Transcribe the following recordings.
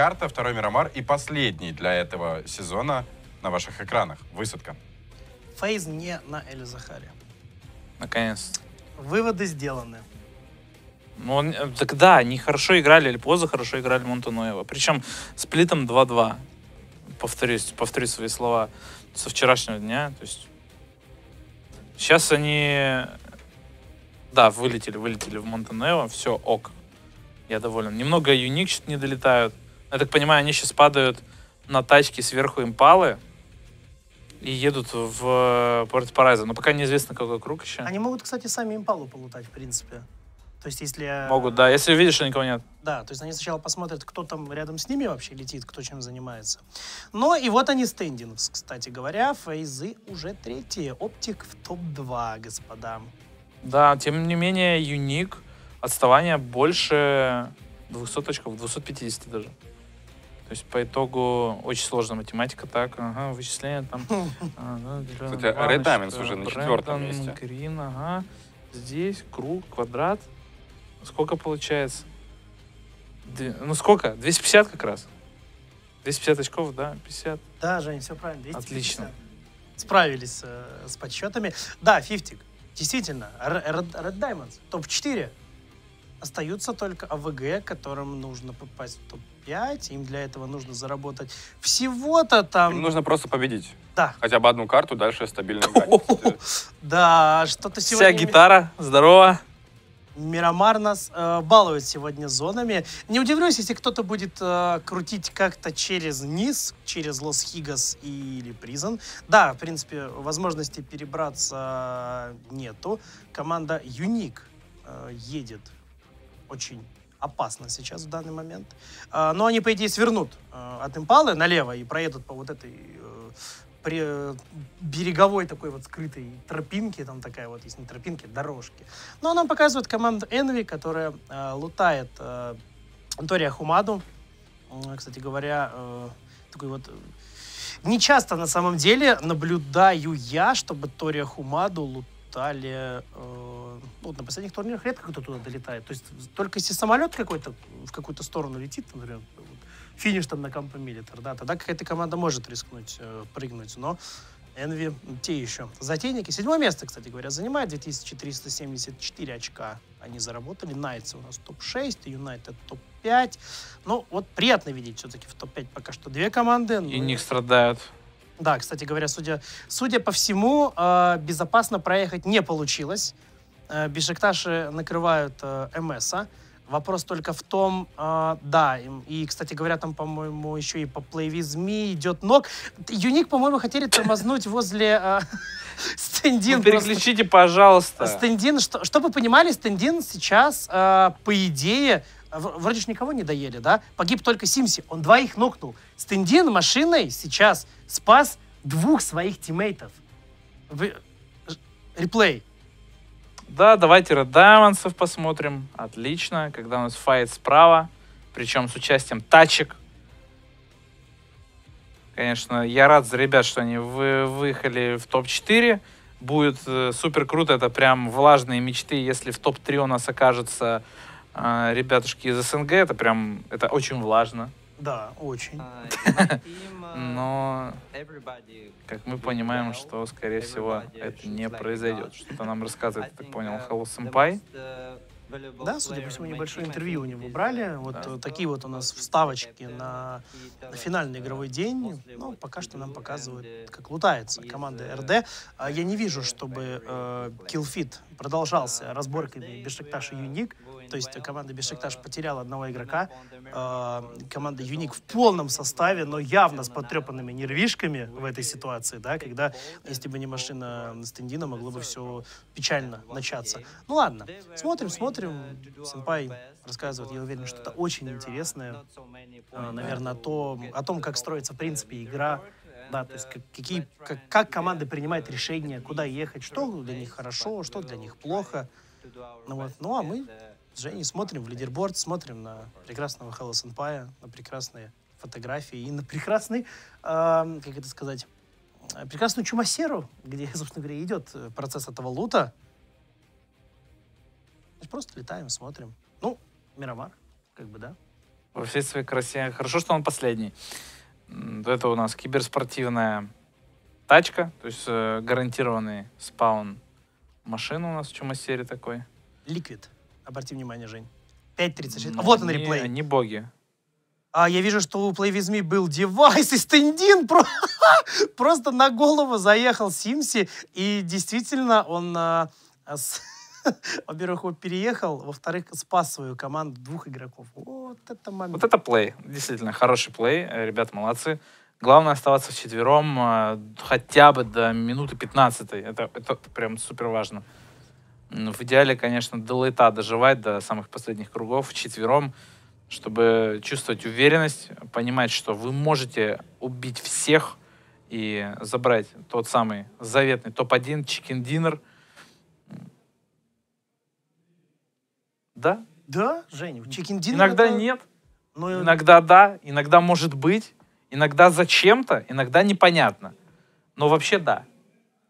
карта, второй миромар и последний для этого сезона на ваших экранах. Высадка. Фейз не на Эль Захаре. Наконец. Выводы сделаны. Ну, он, э, так да, они хорошо играли, или поза хорошо играли Монтануэва. Причем сплитом 2-2. Повторюсь, повторюсь свои слова со вчерашнего дня. То есть сейчас они... Да, вылетели, вылетели в Монтанео, все ок. Я доволен. Немного юник не долетают. Я так понимаю, они сейчас падают на тачки сверху импалы и едут в э, порт Парайза. Но пока неизвестно, какой круг еще. Они могут, кстати, сами импалу полутать, в принципе. То есть, если... Могут, да, если видишь, что никого нет. Да, то есть они сначала посмотрят, кто там рядом с ними вообще летит, кто чем занимается. Но и вот они стендингс, кстати говоря. Фейзы уже третьи. Оптик в топ-2, господа. Да, тем не менее, Юник. Отставание больше 200 точков, 250 даже. То есть по итогу очень сложная математика, так, ага, вычисление там. Хм. А, ну, Кстати, Редаминс уже на четвертом месте. Грин, ага. Здесь круг, квадрат. Сколько получается? Ну сколько? 250 как раз. 250 очков, да? 50. Да, Жень, все правильно. 250. Отлично. Справились э, с подсчетами. Да, фифтик. Действительно, Red Diamonds, топ-4 Остаются только АВГ, которым нужно попасть в топ-5. Им для этого нужно заработать всего-то там... Им нужно просто победить. Да. Хотя бы одну карту, дальше стабильно Да, что-то сегодня... Вся гитара, здорово. Миромар нас э, балует сегодня зонами. Не удивлюсь, если кто-то будет э, крутить как-то через низ, через Лос-Хигас или Призон. Да, в принципе, возможности перебраться э, нету. Команда Юник э, едет очень опасно сейчас в данный момент. А, но они, по идее, свернут а, от импалы налево и проедут по вот этой э, э, береговой такой вот скрытой тропинке, там такая вот если не тропинки, дорожки. Но ну, а нам показывают команда Envy, которая э, лутает Антория Хумаду. Кстати говоря, такой вот не часто на самом деле наблюдаю я, чтобы Тория Хумаду лутали э, вот на последних турнирах редко кто туда долетает. То есть только если самолет какой-то в какую-то сторону летит, например, вот, финиш там на Кампо Милитер, да, тогда какая-то команда может рискнуть э, прыгнуть, но Энви те еще. Затейники. Седьмое место, кстати говоря, занимает 2374 очка. Они заработали. Найтсы у нас топ-6, Юнайтед топ-5. Ну, вот приятно видеть все-таки в топ-5 пока что две команды. Но... И ну, них страдают. Да, кстати говоря, судя, судя по всему, э, безопасно проехать не получилось. Э, Бишекташи накрывают э, МС. Вопрос только в том, э, да, и, кстати говоря, там, по-моему, еще и по плейвизми идет ног. Юник, по-моему, хотели тормознуть возле э, стендин. Ну, переключите, просто. пожалуйста. Стендин, что, чтобы вы понимали, стендин сейчас, э, по идее, вроде же никого не доели, да? Погиб только Симси, он двоих нокнул. Стендин машиной сейчас спас двух своих тиммейтов. Вы... Реплей. Да, давайте Red Diamonds посмотрим. Отлично. Когда у нас файт справа. Причем с участием тачек. Конечно, я рад за ребят, что они вы выехали в топ-4. Будет э, супер круто. Это прям влажные мечты. Если в топ-3 у нас окажется э, ребятушки из СНГ, это прям это очень влажно. Да, очень. А, Но, как мы понимаем, что, скорее всего, это не произойдет. Что-то нам рассказывает, так понял, uh, Hello Senpai. Uh, да, судя по всему, небольшое интервью у него брали. Uh, вот да. такие вот у нас вставочки на, на финальный игровой день. Ну, пока что нам показывают, как лутается команда РД. А я не вижу, чтобы э, Killfit продолжался разборками Бешикташ и Юник, то есть э, команда Бешикташ потеряла одного игрока, э, команда Юник в полном составе, но явно с потрепанными нервишками в этой ситуации, да, когда если бы не машина Стендина, могло бы все печально начаться. Ну ладно, смотрим, смотрим. Сенпай рассказывает, я уверен, что это очень интересное, э, наверное, о том, о том, как строится, в принципе, игра да, то есть как, какие, как, как команда принимает решения, куда ехать, что для них хорошо, что для них плохо. Ну, вот. ну а мы с Женей смотрим в лидерборд, смотрим на прекрасного Хэлла Сенпая, на прекрасные фотографии и на прекрасный, э, как это сказать, прекрасную чумасеру, где, собственно говоря, идет процесс этого лута. То есть просто летаем, смотрим. Ну, Мирамар, как бы, да. Во всей своей красе. Хорошо, что он последний. Это у нас киберспортивная тачка, то есть э, гарантированный спаун машин у нас в Чумасере такой. Ликвид. Обрати внимание, Жень. 5.36. А вот они, он реплей. Не боги. А я вижу, что у Play With Me был девайс, и стендин про просто на голову заехал Симси, и действительно он а, с Во-первых, он переехал, во-вторых, спас свою команду двух игроков. Вот это момент. Вот это плей. Действительно, хороший плей. Ребята молодцы. Главное оставаться в четвером а, хотя бы до минуты 15. Это, это прям супер важно. В идеале, конечно, до лейта доживать, до самых последних кругов четвером, чтобы чувствовать уверенность, понимать, что вы можете убить всех и забрать тот самый заветный топ-1 чикен-динер – Да. Да, Женя, Чикендин. Иногда это... нет, но... иногда да, иногда может быть, иногда зачем-то, иногда непонятно. Но вообще да.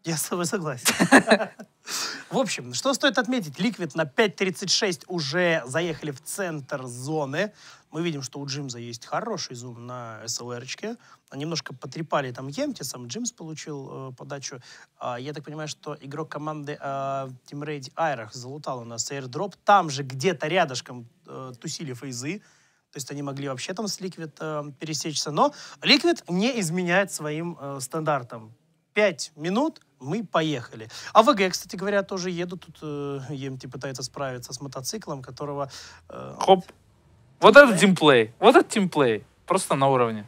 Я с тобой согласен. В общем, что стоит отметить, Ликвид на 5.36 уже заехали в центр зоны. Мы видим, что у Джимза есть хороший зум на SLR-очке. Немножко потрепали там Емти, сам Джимс получил э, подачу. А, я так понимаю, что игрок команды э, Team Raid Айрах залутал у нас airdrop. Там же где-то рядышком э, тусили фейзы. То есть они могли вообще там с Liquid э, пересечься. Но Liquid не изменяет своим э, стандартам. Пять минут, мы поехали. А ВГ, кстати говоря, тоже едут. Тут э, ЕМТ пытается справиться с мотоциклом, которого... Э, Хоп. Вот этот тимплей. Вот этот тимплей. Просто на уровне.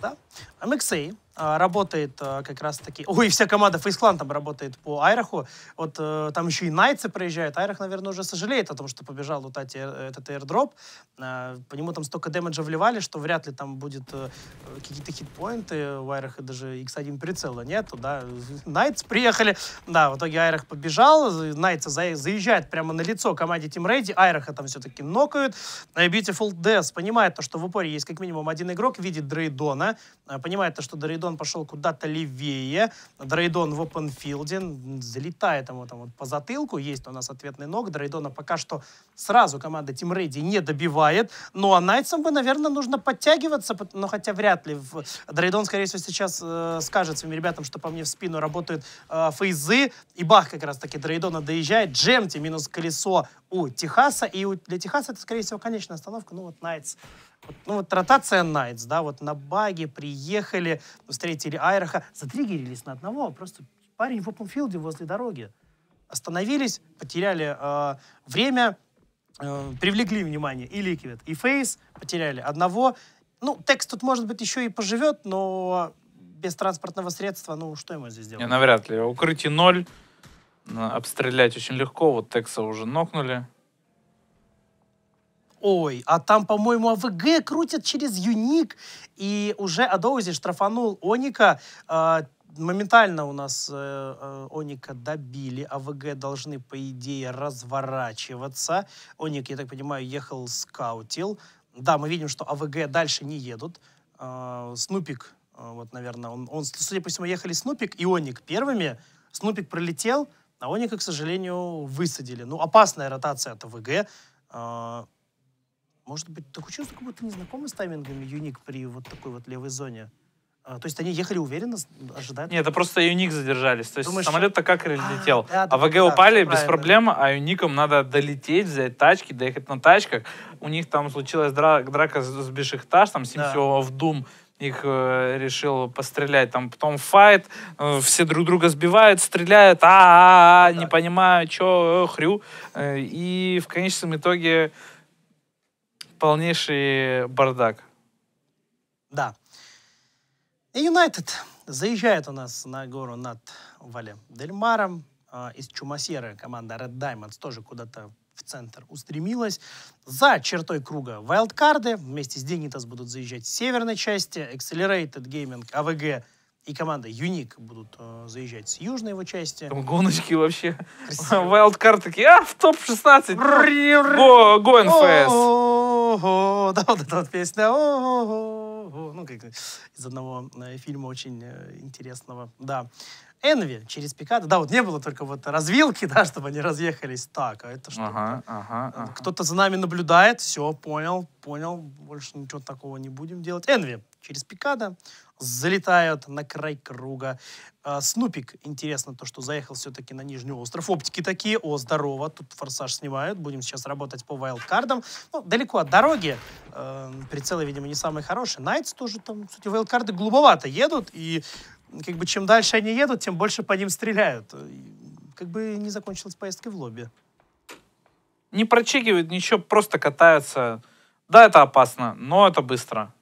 Да. MXA а а, работает а, как раз-таки... Ой, вся команда Фейсклан там работает по Айраху. Вот э, там еще и Найцы проезжают. Айрах, наверное, уже сожалеет о том, что побежал лутать э, этот airdrop. А, по нему там столько дэмэджа вливали, что вряд ли там будет э, какие-то хитпоинты у Айраха. Даже X1 прицела нету, да. Найтс приехали. Да, в итоге Айрах побежал. Найтс заезжает прямо на лицо команде Team Ready. Айраха там все-таки нокают. Beautiful Death понимает то, что в упоре есть как минимум один игрок, видит Дрейдона. Понимает то, что Дрейдон Дрейдон пошел куда-то левее. Дрейдон в опенфилде. Залетает ему там вот по затылку. Есть у нас ответный ног. Дрейдона пока что сразу команда Тим Рейди не добивает. Ну а Найтсам бы, наверное, нужно подтягиваться. Но хотя вряд ли. Дрейдон, скорее всего, сейчас э, скажет своим ребятам, что по мне в спину работают э, фейзы. И бах, как раз таки Дрейдона доезжает. Джемти минус колесо у Техаса. И у, для Техаса это, скорее всего, конечная остановка. Ну вот Найтс ну, вот ротация Найтс, да, вот на баге приехали, встретили Айраха, затригерились на одного, а просто парень в опенфилде возле дороги. Остановились, потеряли э, время, э, привлекли внимание и Ликвид, и Фейс, потеряли одного. Ну, текст тут, может быть, еще и поживет, но без транспортного средства, ну, что ему здесь делать? Не, навряд ли. Укрытие ноль, обстрелять очень легко, вот Текса уже нокнули ой, а там, по-моему, АВГ крутят через Юник, и уже Адоузи штрафанул Оника, а, моментально у нас э, э, Оника добили, АВГ должны, по идее, разворачиваться. Оник, я так понимаю, ехал, скаутил. Да, мы видим, что АВГ дальше не едут. Э, Снупик, э, вот, наверное, он, он, судя по всему, ехали Снупик и Оник первыми. Снупик пролетел, а Оника, к сожалению, высадили. Ну, опасная ротация от АВГ. Э, может быть, такое учился как будто не знакомы с таймингами Юник при вот такой вот левой зоне. А, то есть они ехали уверенно, ожидая... Нет, это просто Юник задержались. То есть Думаешь, самолет-то как летел. А, да, а ВГ да, упали без проблем, а Юникам надо долететь, взять тачки, доехать на тачках. У них там случилась драка, драка с Бешикташ, там Симсио да. в Дум их э, решил пострелять. Там потом файт, э, все друг друга сбивают, стреляют, а, -а, -а, -а не понимаю, чё, э, хрю. Э, и в конечном итоге полнейший бардак. Да. И Юнайтед заезжает у нас на гору над Валем Дельмаром. А, из Чумасеры команда Red Diamonds тоже куда-то в центр устремилась. За чертой круга вайлдкарды. Вместе с Денитас будут заезжать в северной части. Accelerated Gaming, АВГ и команда Юник будут э, заезжать с южной его части. Там гоночки вообще. Вайлдкард такие, а, в топ-16! Гоинфест! ого, да, вот эта вот песня, ого, ну, как из одного э, фильма очень э, интересного, да. Энви через Пикадо. Да, вот не было только вот развилки, да, чтобы они разъехались. Так, а это что? Ага, э, ага, Кто-то за нами наблюдает, все, понял, понял, больше ничего такого не будем делать. Энви через Пикадо залетают на край круга. А, Снупик, интересно то, что заехал все-таки на Нижний остров. Оптики такие, о, здорово, тут форсаж снимают, будем сейчас работать по вайлдкардам. Ну, далеко от дороги, а, прицелы, видимо, не самые хорошие. Найтс тоже там, кстати, вайлдкарды глубовато едут, и как бы чем дальше они едут, тем больше по ним стреляют. Как бы не закончилась поездка в лобби. Не прочекивают ничего, просто катаются. Да, это опасно, но это быстро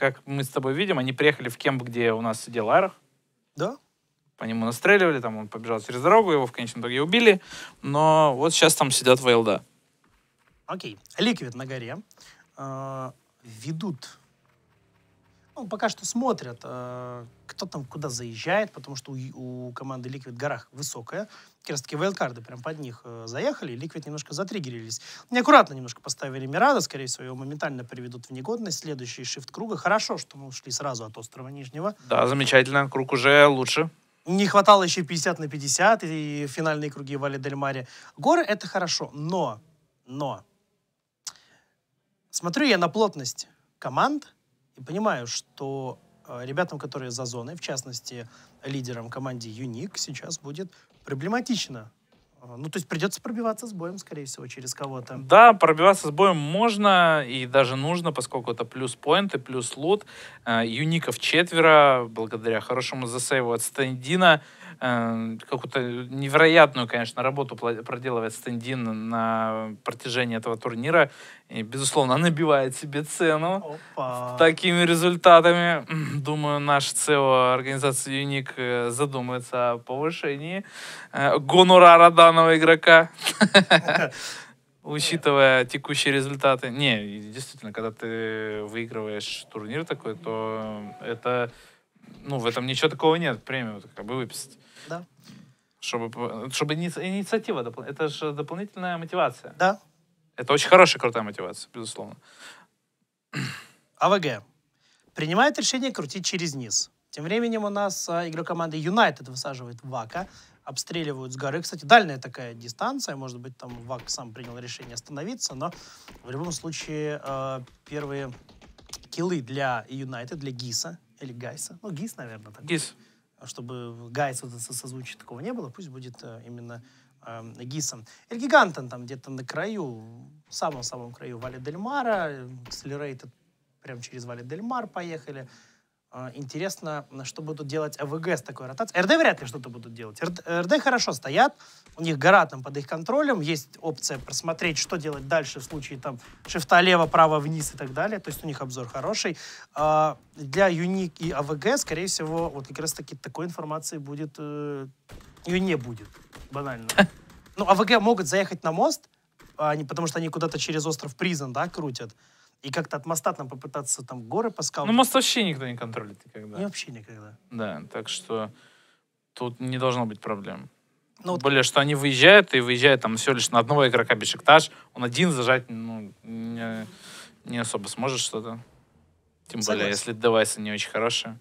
как мы с тобой видим, они приехали в кемп, где у нас сидел Арах. Да. По нему настреливали, там он побежал через дорогу, его в конечном итоге убили. Но вот сейчас там сидят ВЛД. Окей. Ликвид на горе. Э -э ведут ну, пока что смотрят, э, кто там куда заезжает, потому что у, команды Liquid горах высокая. Как раз таки вайлдкарды прям под них э, заехали, Liquid немножко затриггерились. Неаккуратно немножко поставили Мирада, скорее всего, его моментально приведут в негодность. Следующий шифт круга. Хорошо, что мы ушли сразу от острова Нижнего. Да, замечательно. Круг уже лучше. Не хватало еще 50 на 50 и финальные круги Вали Дель Горы — это хорошо, но, но... Смотрю я на плотность команд — и понимаю, что э, ребятам, которые за зоной, в частности, лидерам команде Юник, сейчас будет проблематично. Э, ну, то есть придется пробиваться с боем, скорее всего, через кого-то. Да, пробиваться с боем можно и даже нужно, поскольку это плюс поинты, плюс лут. Э, Юников четверо, благодаря хорошему засейву от Стендина. Эм, какую-то невероятную, конечно, работу проделывает Стендин на протяжении этого турнира. И, безусловно, набивает себе цену Опа. такими результатами. Думаю, наш ЦО e организации Юник э, задумается о повышении э, гонорара данного игрока. Учитывая текущие результаты. Не, действительно, когда ты выигрываешь турнир такой, то это ну, в этом ничего такого нет, премию как бы выписать. Да. Чтобы, чтобы инициатива, это же дополнительная мотивация. Да. Это очень хорошая, крутая мотивация, безусловно. АВГ. Принимает решение крутить через низ. Тем временем у нас а, игрок команды Юнайтед высаживает Вака, обстреливают с горы. Кстати, дальняя такая дистанция, может быть, там Вак сам принял решение остановиться, но в любом случае а, первые киллы для Юнайтед, для Гиса, или Гайса. Ну, Гис, наверное, так. Гис. Чтобы Гайс вот это созвучие такого не было, пусть будет э, именно э, Гисом. Эль Гигантон там где-то на краю, в самом-самом краю Вали Дельмара, Мара, Accelerated э, прям через Вали Дельмар Мар поехали. А, интересно, что будут делать АВГ с такой ротацией. РД вряд ли что-то будут делать. РД хорошо стоят, у них гора там под их контролем, есть опция просмотреть, что делать дальше в случае там шифта лево, право, вниз и так далее. То есть у них обзор хороший. А, для Юник и АВГ, скорее всего, вот как раз таки такой информации будет, э, ее не будет, банально. Ну, АВГ могут заехать на мост, а, они, потому что они куда-то через остров Призан, да, крутят и как-то от моста попытаться там горы поскалывать. Ну, мост вообще никто не контролит никогда. Не вообще никогда. Да, так что тут не должно быть проблем. Ну, вот... Более, что они выезжают, и выезжают там все лишь на одного игрока Бешикташ, он один зажать, ну, не, не особо сможет что-то. Тем Согласен. более, если девайсы не очень хорошие.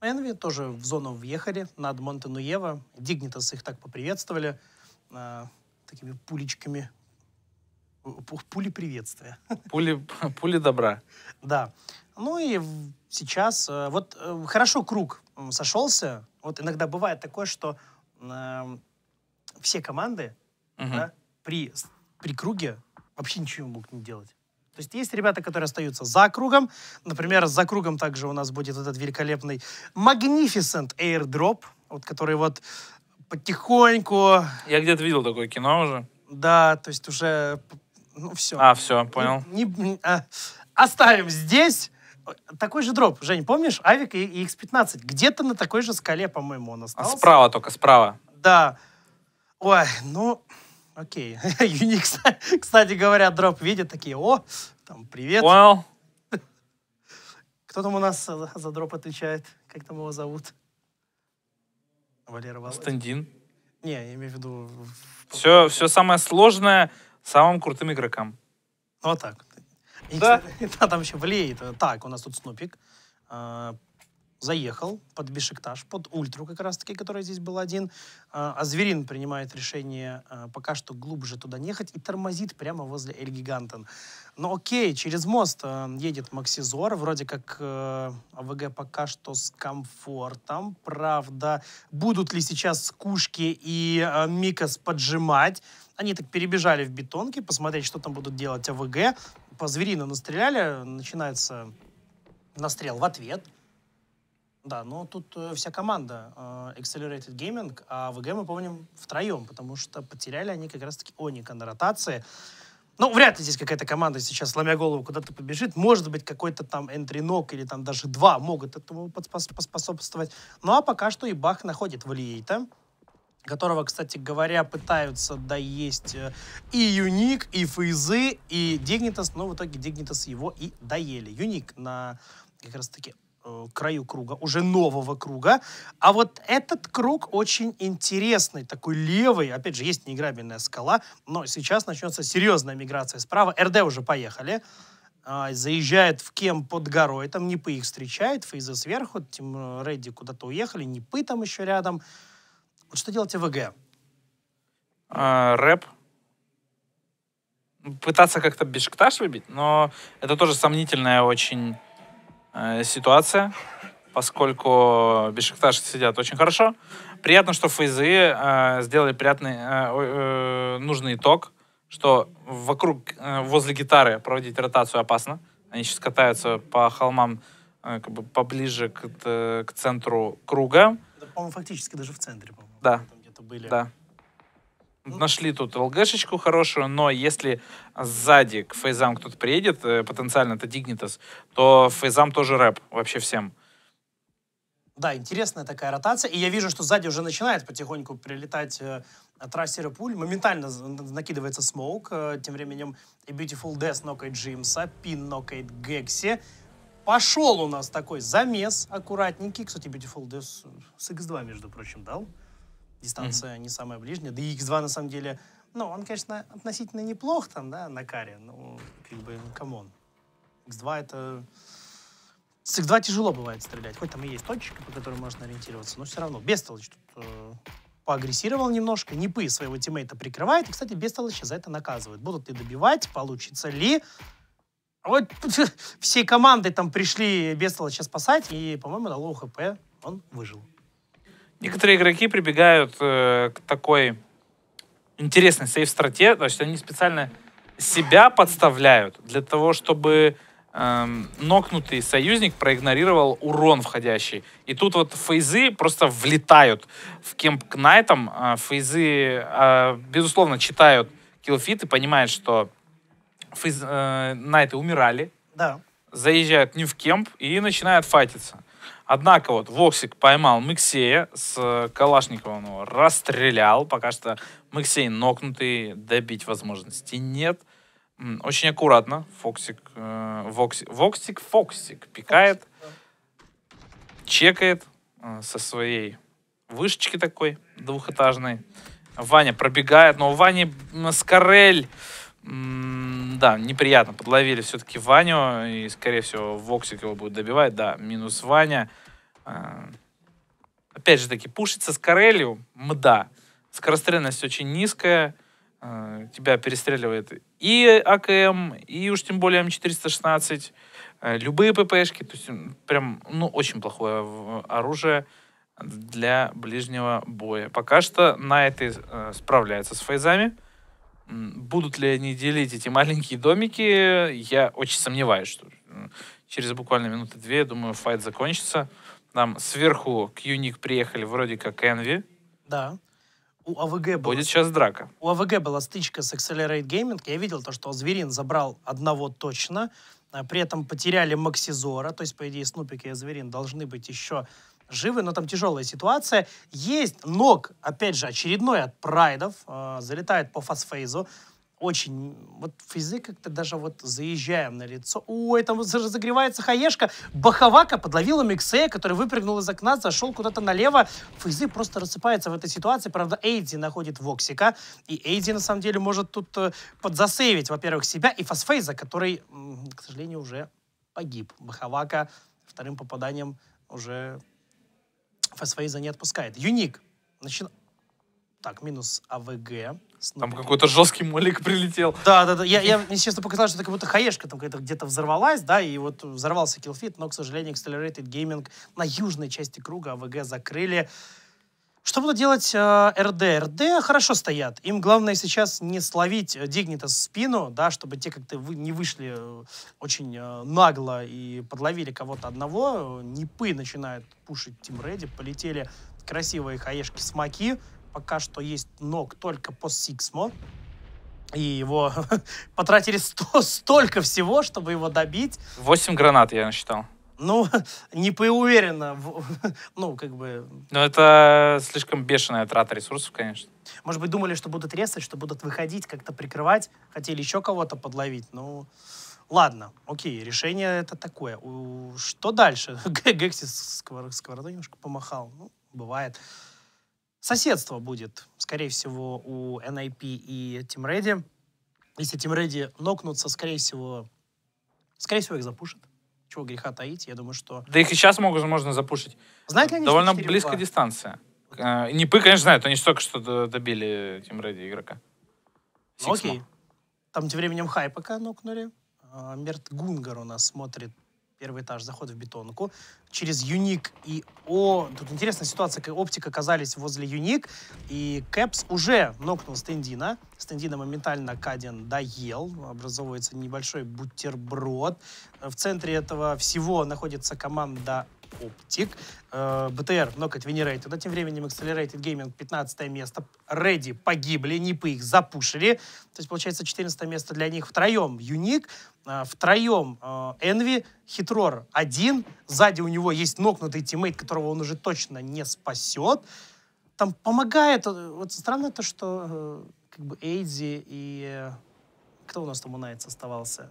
Энви тоже в зону въехали, над Монтенуево. Дигнитас их так поприветствовали э, такими пулечками пули приветствия. Пули, пули добра. Да. Ну и сейчас, э, вот э, хорошо круг сошелся. Вот иногда бывает такое, что э, все команды угу. да, при, при круге вообще ничего не могут не делать. То есть есть ребята, которые остаются за кругом. Например, за кругом также у нас будет этот великолепный Magnificent Airdrop, вот, который вот потихоньку... Я где-то видел такое кино уже. Да, то есть уже ну, все. А, все, понял. Ну, не, не, а, оставим здесь. Такой же дроп, Жень, помнишь? Авик и, и X15. Где-то на такой же скале, по-моему, он остался. А справа только, справа. Да. Ой, ну, окей. юник кстати говоря, дроп видят такие, о, там, привет. Понял. Кто там у нас за дроп отвечает? Как там его зовут? Валера Володин. Стендин. Не, я имею в виду... Все, все самое сложное самым крутым игрокам. Вот так. Да? И, да, там еще влияет. Так, у нас тут Снупик. А, заехал под Бешикташ, под Ультру как раз-таки, который здесь был один. А, а Зверин принимает решение а, пока что глубже туда не ехать и тормозит прямо возле Эль Гигантен. Но окей, через мост а, едет Максизор, вроде как э, АВГ пока что с комфортом. Правда, будут ли сейчас скушки и Микас поджимать? Они так перебежали в бетонки, посмотреть, что там будут делать АВГ. По зверину настреляли, начинается настрел в ответ – да, но тут э, вся команда э, Accelerated Gaming, а ВГ мы помним втроем, потому что потеряли они как раз-таки Оника на ротации. Ну, вряд ли здесь какая-то команда сейчас, сломя голову, куда-то побежит. Может быть, какой-то там энтри ног или там даже два могут этому поспособствовать. Ну, а пока что и Бах находит Валиейта которого, кстати говоря, пытаются доесть э, и Юник, и Фейзы, и Дигнитас, но в итоге Дигнитас его и доели. Юник на как раз-таки Э, краю круга, уже нового круга. А вот этот круг очень интересный, такой левый. Опять же, есть неиграбельная скала, но сейчас начнется серьезная миграция справа. РД уже поехали. А, заезжает в Кем под горой, там Непы их встречает, Фейза сверху, Тим э, Рейди куда-то уехали, Непы там еще рядом. Вот что делать ВГ? А, рэп пытаться как-то Бешкташ выбить, но это тоже сомнительная очень Э, ситуация, поскольку бешикташи сидят очень хорошо. Приятно, что Фейзы э, сделали приятный, э, э, нужный итог, что вокруг, э, возле гитары проводить ротацию опасно. Они сейчас катаются по холмам э, как бы поближе к, к центру круга. Да, по-моему, фактически даже в центре, по-моему. Да. Там где-то были. Да. Ну, нашли тут ЛГшечку хорошую, но если сзади к фейзам кто-то приедет, э, потенциально это Дигнитас, то фейзам тоже рэп вообще всем. Да, интересная такая ротация. И я вижу, что сзади уже начинает потихоньку прилетать э, трассеры пуль. Моментально накидывается смоук. Э, тем временем и Beautiful Death нокает Джимса, Пин нокает Гекси. Пошел у нас такой замес аккуратненький. Кстати, Beautiful Death с X2, между прочим, дал дистанция mm-hmm. не самая ближняя. Да и X2 на самом деле, ну, он, конечно, относительно неплох там, да, на каре, ну, как бы, камон. X2 это... С X2 тяжело бывает стрелять, хоть там и есть точечка, по которой можно ориентироваться, но все равно. Бестолочь тут э, поагрессировал немножко, нипы своего тиммейта прикрывает, и, кстати, Бестолочь за это наказывает. Будут ли добивать, получится ли, вот всей командой там пришли Бестолыча спасать, и, по-моему, дало ХП, он выжил. Некоторые игроки прибегают э, к такой интересной сейф-страте, то есть они специально себя подставляют для того, чтобы эм, нокнутый союзник проигнорировал урон входящий. И тут вот фейзы просто влетают в кемп к найтам. А фейзы, э, безусловно, читают киллфит и понимают, что фейз, э, найты умирали. Да. Заезжают не в кемп и начинают файтиться. Однако вот Воксик поймал Миксея с э, Калашниковым его ну, расстрелял. Пока что Миксей нокнутый, добить возможности нет. Очень аккуратно Фоксик, э, Воксик, Воксик, Фоксик пикает, Фоксик, да. чекает э, со своей вышечки такой двухэтажной. Ваня пробегает, но у Вани Скорель да, неприятно. Подловили все-таки Ваню. И, скорее всего, Воксик его будет добивать. Да, минус Ваня. А, опять же таки, пушится с Карелью. Мда. Скорострельность очень низкая. А, тебя перестреливает и АКМ, и уж тем более М416. А, любые ППшки. То есть, прям, ну, очень плохое оружие для ближнего боя. Пока что на Найты справляется с фейзами. Будут ли они делить эти маленькие домики, я очень сомневаюсь, что через буквально минуты две, я думаю, файт закончится. Нам сверху к Юник приехали вроде как Envy. Да. У АВГ была... Будет сейчас драка. У АВГ была стычка с Accelerate Gaming. Я видел то, что Зверин забрал одного точно. Э, при этом потеряли Максизора. То есть, по идее, Снупик и Зверин должны быть еще живы, но там тяжелая ситуация. Есть ног, опять же, очередной от прайдов, э, залетает по фосфейзу. Очень, вот физы как-то даже вот заезжаем на лицо. Ой, там разогревается хаешка. Баховака подловила Миксея, который выпрыгнул из окна, зашел куда-то налево. Физы просто рассыпается в этой ситуации. Правда, Эйди находит Воксика. И Эйди, на самом деле, может тут э, подзасейвить, во-первых, себя и Фосфейза, который, к сожалению, уже погиб. Баховака вторым попаданием уже Фосфоиза не отпускает. Юник. Начина... Так, минус АВГ. Там какой-то жесткий молик прилетел. Да, да, да. Я, я мне честно показал что это как будто хаешка там где-то взорвалась, да, и вот взорвался Килфит но, к сожалению, Accelerated Gaming на южной части круга АВГ закрыли. Что будут делать э, РД? РД хорошо стоят. Им главное сейчас не словить э, Дигнита в спину, да, чтобы те как-то вы, не вышли э, очень э, нагло и подловили кого-то одного. Нипы начинают пушить Тим Реди. Полетели красивые хаешки маки, Пока что есть ног только по Сиксмо. И его потратили сто, столько всего, чтобы его добить. Восемь гранат я насчитал. Ну, не поуверенно. Ну, как бы... Но ну, это слишком бешеная трата ресурсов, конечно. Может быть, думали, что будут резать, что будут выходить, как-то прикрывать. Хотели еще кого-то подловить. Ну, ладно, окей, решение это такое. Что дальше? Гекси сковородой немножко помахал. Ну, бывает. Соседство будет, скорее всего, у NIP а и Team Ready. Если Team Ready нокнутся, скорее всего, скорее всего, их запушат чего греха таить, я думаю, что... Да их и сейчас могут, можно запушить. Знаете они, Довольно близкая дистанция. Э, Нипы, конечно, знают, они столько что добили тем ради игрока. Ну, Сиксма. Окей. Там тем временем хай хайпа канукнули. А, Мерт Гунгар у нас смотрит первый этаж, заход в бетонку, через Юник и О... Тут интересная ситуация, как оптика оказались возле Юник, и Кэпс уже нокнул Стендина. Стендина моментально Каден доел, образовывается небольшой бутерброд. В центре этого всего находится команда Optic. BTR Knockout Venerated. А тем временем Accelerated Gaming 15 место. Ready погибли, Нипы их запушили. То есть получается 14 место для них втроем. Юник э, втроем э, Envy, Хитрор один. Сзади у него есть нокнутый тиммейт, которого он уже точно не спасет. Там помогает. Э, вот странно то, что как бы Эйди и... Кто у нас там у Найтс оставался?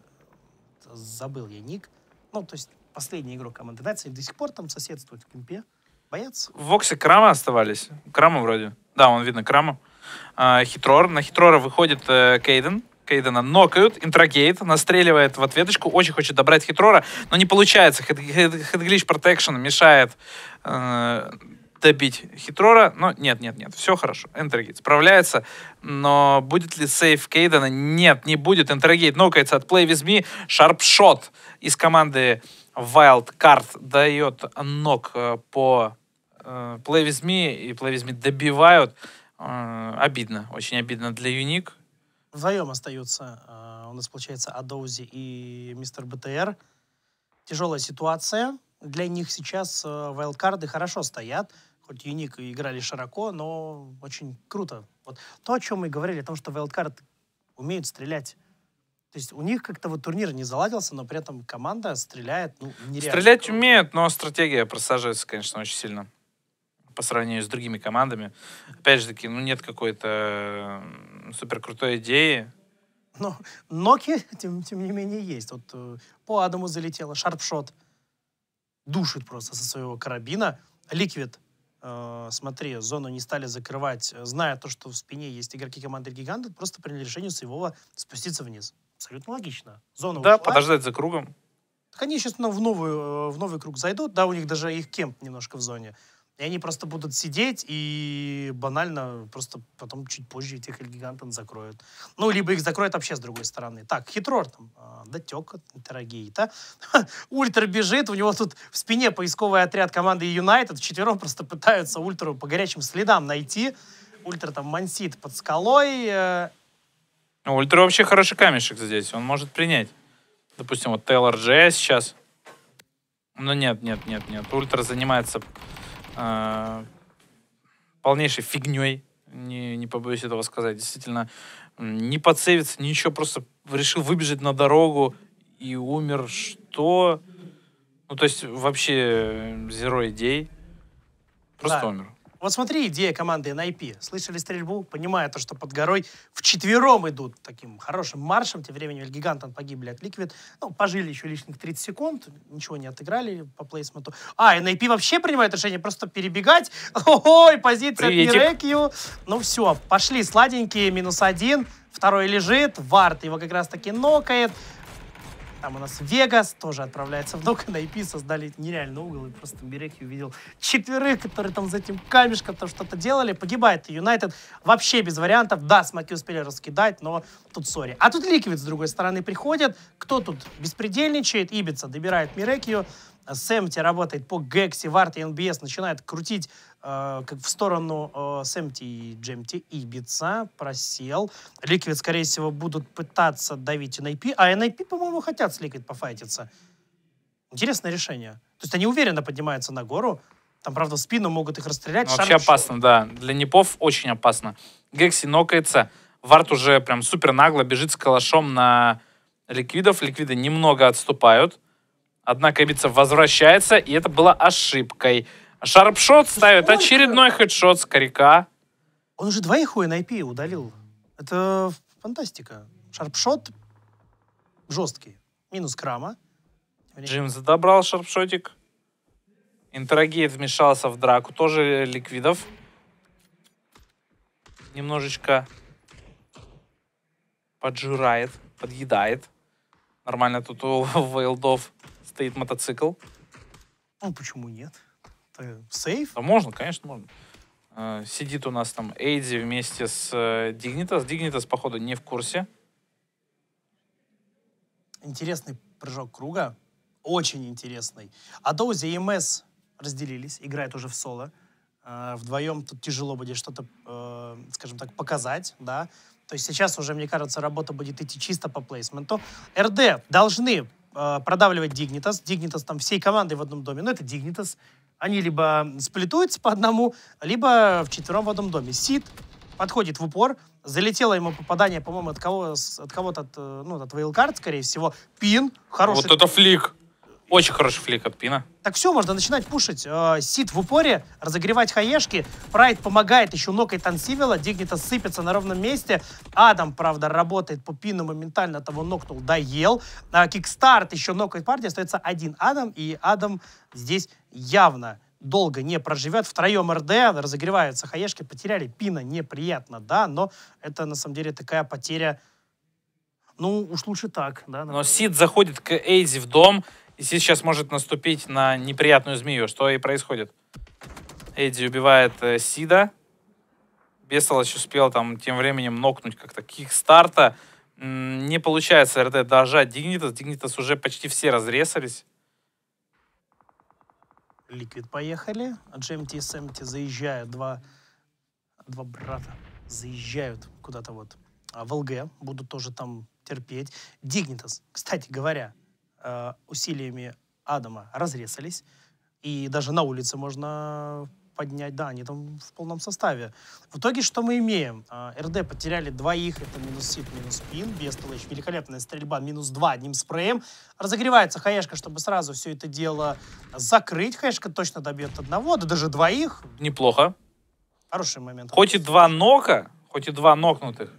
Забыл я ник. Ну, то есть последний игрок команды Нации, до сих пор там соседствует в Кемпе. Боятся. В Воксе Крама оставались. Крама вроде. Да, он видно Крама. А, хитрор. На Хитрора выходит э, Кейден. Кейдена нокают, Интрогейт настреливает в ответочку, очень хочет добрать Хитрора, но не получается. Хедглиш протекшн мешает э, добить Хитрора, но нет, нет, нет, все хорошо. Интрогейт справляется, но будет ли сейф Кейдена? Нет, не будет. Интрогейт, нокается от Play With Me, шарпшот из команды Wildcard дает ног э, по э, Play With Me, и Play With Me добивают. Э, обидно, очень обидно для Юник. Вдвоем остаются э, у нас, получается, Адоузи и Мистер БТР. Тяжелая ситуация. Для них сейчас вайлдкарды э, хорошо стоят. Хоть Юник играли широко, но очень круто. Вот то, о чем мы говорили, о том, что вайлдкард умеют стрелять то есть у них как-то вот турнир не заладился, но при этом команда стреляет, ну, нереально. Стрелять умеет, но стратегия просаживается, конечно, очень сильно по сравнению с другими командами. Опять же таки, ну, нет какой-то супер крутой идеи. Но ну, Ноки, тем, тем не менее, есть. Вот э, по Адаму залетело шарпшот душит просто со своего карабина. Ликвид Э, смотри, зону не стали закрывать, э, зная то, что в спине есть игроки команды Гиганты, просто приняли решение Саевого спуститься вниз. Абсолютно логично. Зона да, ушла. подождать за кругом. Так они сейчас ну, в, новую, э, в новый круг зайдут, да, у них даже их кемп немножко в зоне. И они просто будут сидеть и банально просто потом чуть позже этих гигантов закроют. Ну, либо их закроют вообще с другой стороны. Так, хитрор там дотек а, от да. Ультра бежит, у него тут в спине поисковый отряд команды Юнайтед. Вчетвером просто пытаются Ультру по горячим следам найти. Ультра там мансит под скалой. Э. Ну, ультра вообще хороший камешек здесь, он может принять. Допустим, вот Тейлор Джей сейчас. Но ну, нет, нет, нет, нет. Ультра занимается а, полнейшей фигней, не, не побоюсь этого сказать, действительно, не подсевится, ничего, просто решил выбежать на дорогу и умер, что... Ну, то есть, вообще, э, зеро идей. Просто да. умер. Вот смотри, идея команды NIP. Слышали стрельбу, понимая то, что под горой вчетвером идут таким хорошим маршем. Тем временем Эльгигантон погибли от Ликвид. Ну, пожили еще лишних 30 секунд, ничего не отыграли по плейсменту. А, NIP вообще принимает решение просто перебегать. Ой, позиция Пирекью. Ну все, пошли сладенькие, минус один. Второй лежит, Вард его как раз таки нокает. Там у нас Вегас тоже отправляется в ног. На IP создали нереальный угол. И просто Береки увидел четверых, которые там за этим камешком там что-то делали. Погибает Юнайтед. Вообще без вариантов. Да, смоки успели раскидать, но тут сори. А тут Ликвид с другой стороны приходит. Кто тут беспредельничает? Ибица добирает Мирекию. Сэмти работает по Гекси, Варт и НБС, начинает крутить Э, как в сторону э, Сэмти и Джемти, Ибица просел. Ликвид, скорее всего, будут пытаться давить NIP, а NIP, по-моему, хотят с Ликвид пофайтиться. Интересное решение. То есть они уверенно поднимаются на гору, там, правда, в спину могут их расстрелять. Ну, вообще опасно, шоу. да. Для Непов очень опасно. Гекси нокается, Варт уже прям супер нагло бежит с калашом на ликвидов. Ликвиды немного отступают. Однако Ибица возвращается, и это было ошибкой. Шарпшот ставит очередной хедшот с коряка. Он уже двоих у NIP удалил. Это фантастика. Шарпшот жесткий. Минус крама. Джим задобрал шарпшотик. Интерагейт вмешался в драку. Тоже ликвидов. Немножечко поджирает, подъедает. Нормально тут у Вейлдов стоит мотоцикл. Ну, почему нет? Ты э, сейф? Да можно, конечно, можно. Э, сидит у нас там Эйди вместе с э, Дигнитас. Дигнитас, походу, не в курсе. Интересный прыжок круга. Очень интересный. А Доузи и эм МС разделились, играет уже в соло. Э, вдвоем тут тяжело будет что-то, скажем так, показать, да. То есть сейчас уже, мне кажется, работа будет идти чисто по плейсменту. РД должны продавливать Дигнитас. Дигнитас там всей командой в одном доме. Но ну, это Дигнитас. Они либо сплетуются по одному, либо в четвером в одном доме. Сид подходит в упор, залетело ему попадание, по-моему, от кого от кого-то, от, э, ну, от Вейлкард, скорее всего. Пин, хороший... Вот это флик! Очень хороший флик от Пина. Так все, можно начинать пушить. Э, сид в упоре, разогревать хаешки. Прайд помогает еще нокой Тансивила. Дигнита сыпется на ровном месте. Адам, правда, работает по Пину моментально. Того нокнул, доел. А, кикстарт еще ногой партии. Остается один Адам. И Адам здесь явно долго не проживет. Втроем РД разогреваются хаешки. Потеряли Пина неприятно, да. Но это, на самом деле, такая потеря... Ну, уж лучше так, да. Например. Но Сид заходит к Эйзи в дом и сейчас может наступить на неприятную змею, что и происходит. Эдди убивает э, Сида. Бестолочь успел там тем временем нокнуть как-то кикстарта. Не получается РТ дожать Дигнитас. Дигнитас уже почти все разрезались. Ликвид поехали. GMT и SMT заезжают. Два, два брата заезжают куда-то вот. А в ЛГ будут тоже там терпеть. Дигнитас, кстати говоря, Э, усилиями Адама разрезались, и даже на улице можно поднять, да, они там в полном составе. В итоге что мы имеем? Э, РД потеряли двоих, это минус сит, минус пин, без ТЛХ, великолепная стрельба, минус два одним спреем. Разогревается хаешка, чтобы сразу все это дело закрыть. Хаешка точно добьет одного, да даже двоих. Неплохо. Хороший момент. Хоть и два нока, хоть и два нокнутых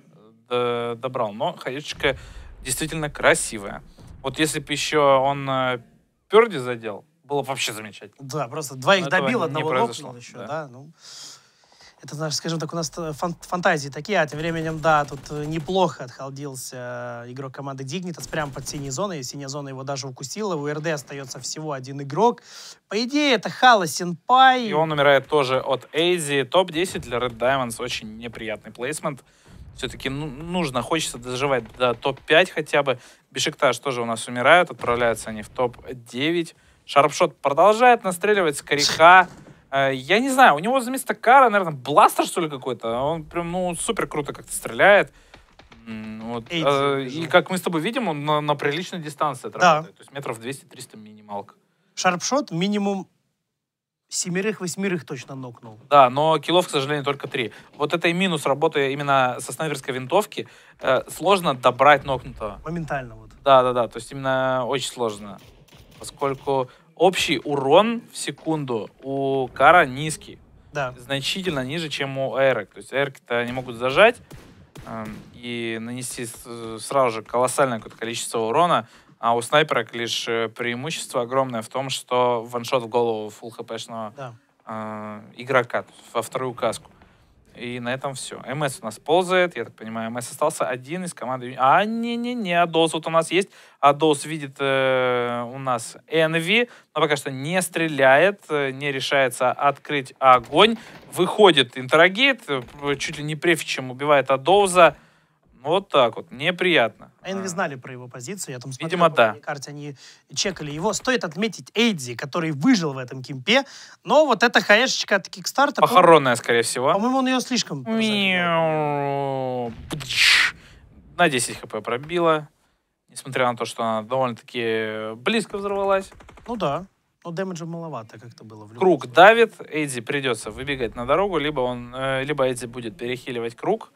э, добрал, но хаешечка действительно красивая. Вот если бы еще он э, Перди задел, было вообще замечательно. Да, просто двоих Но добил, одного лопнул еще, да. да ну, это, скажем так, у нас э, фантазии такие, а тем временем, да, тут э, неплохо отхалдился игрок команды Dignitas прям под синей зоной, и синяя зона его даже укусила, у РД остается всего один игрок. По идее, это Хала Синпай. И он умирает тоже от Эйзи. Топ-10 для Red Diamonds очень неприятный плейсмент. Все-таки ну, нужно, хочется доживать до топ-5 хотя бы. Бешикташ тоже у нас умирают, отправляются они в топ-9. Шарпшот продолжает настреливать Скорика. Э, я не знаю, у него вместо Кара, наверное, бластер, что ли, какой-то. Он прям, ну, супер круто как-то стреляет. Вот. Эйти, э, и как мы с тобой видим, он на, на приличной дистанции да. работает. То есть метров 200-300 минималка. Шарпшот минимум семерых-восьмерых точно нокнул. Да, но киллов, к сожалению, только три. Вот это и минус работы именно со снайперской винтовки. Э, сложно добрать нокнутого. Моментально вот. Да-да-да, то есть именно очень сложно. Поскольку общий урон в секунду у Кара низкий. Да. Значительно ниже, чем у Эрик. То есть Эрик-то они могут зажать э, и нанести э, сразу же колоссальное количество урона, а у снайперок лишь э, преимущество огромное в том, что ваншот в голову фул хпшного да. э, игрока во вторую каску. И на этом все. МС у нас ползает, я так понимаю, МС остался один из команды. А, не-не-не, Адос вот у нас есть. Адос видит э, у нас Энви, но пока что не стреляет, э, не решается открыть огонь. Выходит Интерагит э, чуть ли не прежде чем убивает Адоза. Ну, вот так вот, неприятно. А Энви знали про его позицию, я там смотрел Видимо, да. карте, они чекали его. Стоит отметить Эйди, который выжил в этом кемпе, но вот эта хаешечка от Кикстарта... Похоронная, скорее всего. По-моему, он ее слишком... На 10 хп пробила, несмотря на то, что она довольно-таки близко взорвалась. Ну да. Но дэмэджа маловато как-то было. В круг случае. давит, Эйди придется выбегать на дорогу, либо, он, э, либо Эйди будет перехиливать круг,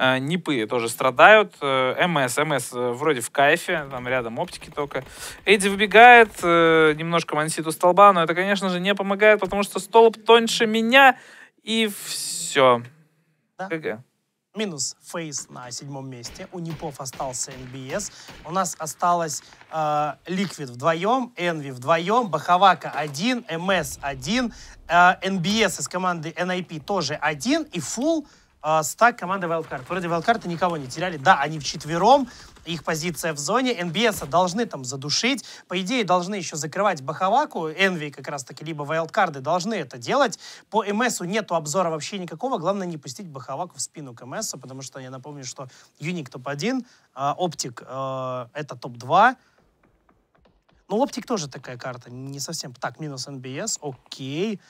Э, нипы тоже страдают. Э, МС, МС э, вроде в кайфе, там рядом оптики только. Эдди выбегает, немножко мансит у столба, но это, конечно же, не помогает, потому что столб тоньше меня, и все. Да. ГГ. Минус Фейс на седьмом месте. У Нипов остался НБС. У нас осталось Ликвид э, вдвоем, Энви вдвоем, Баховака один, МС один, э, НБС из команды NIP тоже один и Фул... Full а, стак команда Wildcard. Вроде Wildcard никого не теряли. Да, они вчетвером, их позиция в зоне. НБС должны там задушить. По идее, должны еще закрывать Баховаку. Энви как раз-таки, либо Wildcard должны это делать. По МСу нету обзора вообще никакого. Главное не пустить Баховаку в спину к МСу, потому что я напомню, что Юник топ-1, а, Оптик э, это топ-2. Ну, Оптик тоже такая карта, не совсем. Так, минус НБС, окей. Okay.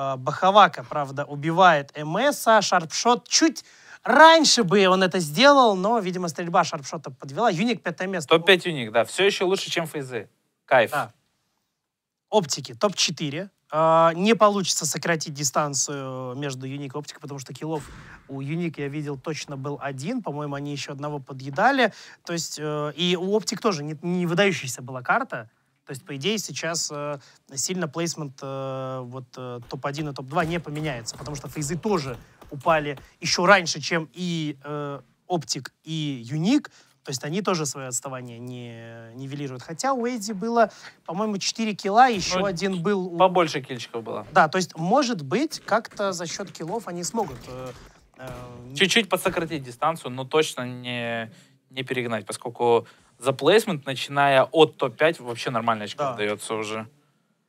Э, Бахавака, правда, убивает МСа. Шарпшот чуть раньше бы он это сделал, но, видимо, стрельба шарпшота подвела. Юник пятое место. Топ-5 Юник, да. Все еще лучше, чем Фейзы. Кайф. Да. Оптики топ-4. Э, не получится сократить дистанцию между Юник и Оптикой, потому что киллов у Юник, я видел, точно был один. По-моему, они еще одного подъедали. То есть, э, и у Оптик тоже не, не выдающаяся была карта. То есть, по идее, сейчас э, сильно плейсмент э, вот э, топ-1 и топ-2 не поменяется, потому что фейзы тоже упали еще раньше, чем и Оптик, и Юник. То есть они тоже свое отставание не нивелируют. Хотя у Эдди было, по-моему, 4 килла, еще ну, один был... Побольше кильчиков было. Да, то есть, может быть, как-то за счет киллов они смогут... Чуть-чуть подсократить дистанцию, но точно не, не перегнать, поскольку за плейсмент, начиная от топ-5, вообще нормально очко да. дается уже.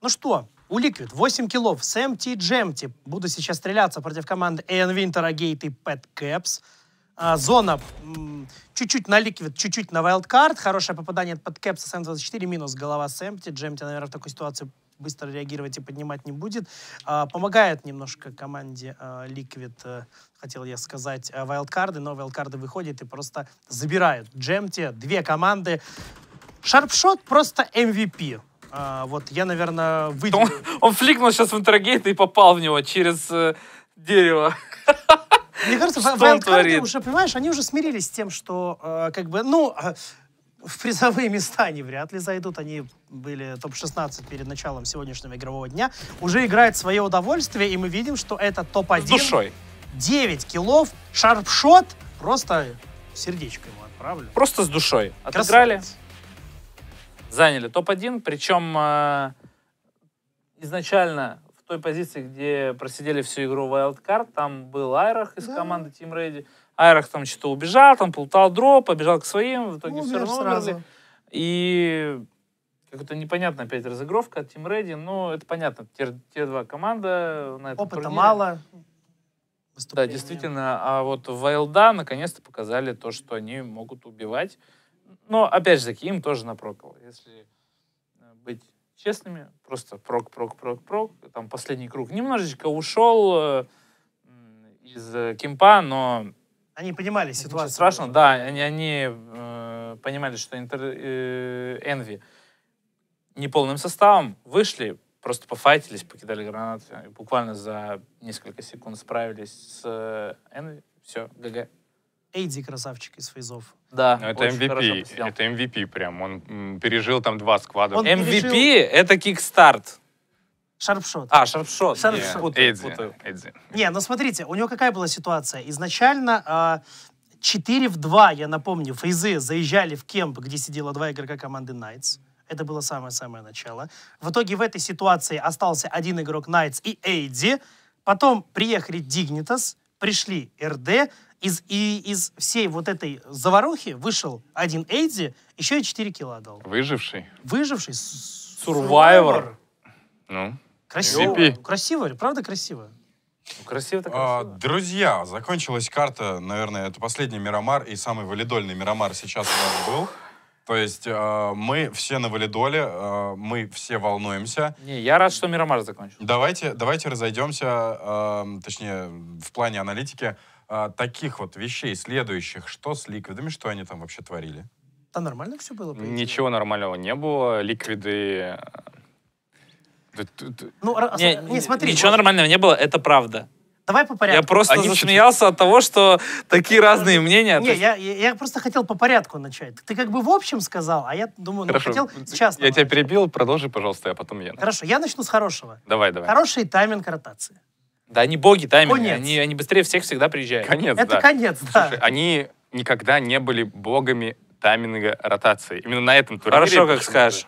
Ну что, у Liquid 8 киллов с MT Джемти. Буду сейчас стреляться против команды AN Винтера, Agate и Пэт Caps. А, зона чуть-чуть на Liquid, чуть-чуть на Wildcard. Хорошее попадание от Пэт Caps с M24, минус голова с MT. Джемти, наверное, в такой ситуации быстро реагировать и поднимать не будет. А, помогает немножко команде а, Liquid, э, хотел я сказать, вайлдкарды, э, но вайлдкарды выходят и просто забирают. Джемте, две команды. Шарпшот просто MVP. А, вот я, наверное, выйду. Он, он фликнул сейчас в интергейт и попал в него через э, дерево. Мне кажется, вайлдкарды уже, понимаешь, они уже смирились с тем, что э, как бы, ну, а, в призовые места они вряд ли зайдут. Они были топ-16 перед началом сегодняшнего игрового дня. Уже играет свое удовольствие, и мы видим, что это топ-1. С душой. 9 килов, шарпшот, просто сердечко ему отправлю. Просто с душой. Отыграли, Красавец. заняли топ-1, причем э, изначально той позиции, где просидели всю игру Wildcard, там был Айрах из да. команды Team Ready. Айрах там что-то убежал, там плутал дроп, побежал к своим, в итоге ну, Умер все равно сразу. И как то непонятная опять разыгровка от Team Ready, но это понятно. Те, те два команда на этом Опыта турнире. мало. Да, действительно. А вот Вайлда наконец-то показали то, что они могут убивать. Но, опять же таки, им тоже напрокол. Если э, быть честными. Просто прок, прок, прок, прок. Там последний круг. Немножечко ушел э, из э, Кимпа, но... Они понимали ситуацию. Страшно, да. Они, они э, понимали, что интер, э, Envy неполным составом вышли, просто пофайтились, покидали гранаты. буквально за несколько секунд справились с Envy. Э, Все, ГГ. Эйди красавчик из фейзов. Да, Но ну, это MVP, это MVP прям, он пережил там два сквада. Он MVP пережил... это кикстарт. Шарпшот. А, шарпшот. Шарпшот. Yeah. Эдзи. Не, ну смотрите, у него какая была ситуация? Изначально 4 а, в 2, я напомню, фейзы заезжали в кемп, где сидело два игрока команды Knights. Это было самое-самое начало. В итоге в этой ситуации остался один игрок Knights и Эйди. Потом приехали Дигнитас, пришли РД, из, и, из всей вот этой заварухи вышел один Эйдзи, еще и 4 кило отдал. Выживший? Выживший. Сурвайвер. Ну, красиво. MVP. Красиво, правда красиво? Ну, красиво так красиво. друзья, закончилась карта, наверное, это последний Мирамар и самый валидольный Мирамар сейчас у нас был. То есть э, мы все на валидоле, э, мы все волнуемся. Не, я рад, что Мирамар закончился. Давайте, давайте разойдемся, э, точнее, в плане аналитики. А, таких вот вещей следующих, что с ликвидами, что они там вообще творили? А нормально все было? Ничего нормального не было. Ликвиды... Э, ну, а не, не, смотри. Ничего нормального не было, это правда. Давай по порядку. Я просто Они засмеялся от того, что такие Даже... разные мнения. Не, есть... я, я просто хотел по порядку начать. Ты как бы в общем сказал, а я думаю, ну, Хорошо. ну, хотел сейчас. Я тебя перебил, продолжи, пожалуйста, а потом я. Хорошо, я начну с хорошего. Давай, давай. Хороший тайминг ротации. Да они боги тайминга, они, они быстрее всех всегда приезжают. Конец, Это да. конец, да. Слушай, они никогда не были богами тайминга ротации. Именно на этом турнире... Хорошо, как скажешь.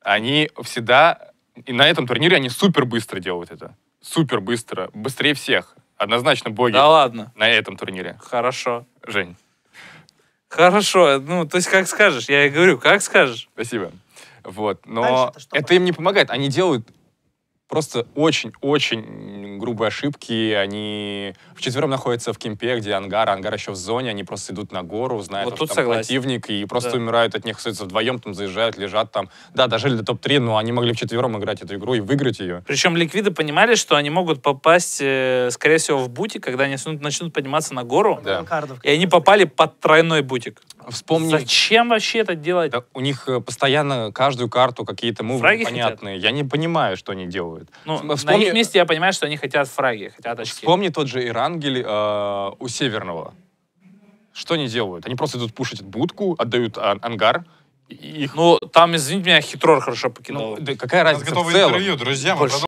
Они всегда... И на этом турнире они супер быстро делают это. Супер быстро. Быстрее всех. Однозначно боги. Да ладно. На этом турнире. Хорошо. Жень. Хорошо. Ну, то есть, как скажешь. Я и говорю, как скажешь. Спасибо. Вот. Но это им не помогает. Они делают просто очень-очень грубые ошибки. Они вчетвером находятся в кемпе, где ангар, а ангар еще в зоне, они просто идут на гору, знают, вот что а там согласен. противник, и просто да. умирают от них, остаются вдвоем, там заезжают, лежат там. Да, дожили до топ-3, но они могли вчетвером играть эту игру и выиграть ее. Причем ликвиды понимали, что они могут попасть, э, скорее всего, в бутик, когда они начнут подниматься на гору, да. и они попали под тройной бутик. Вспомни... Зачем вообще это делать? Да, у них э, постоянно каждую карту какие-то мувы фраги непонятные. Хотят. Я не понимаю, что они делают. Ну, Вспомни... На их месте я понимаю, что они хотят фраги, хотят очки. Вспомни тот же Ирангель э, у Северного. Что они делают? Они просто идут пушить будку, отдают ан ангар, их... Ну, там, извините меня, хитрор хорошо покинул. Ну, да какая разница в целом? интервью, друзья, а Больше...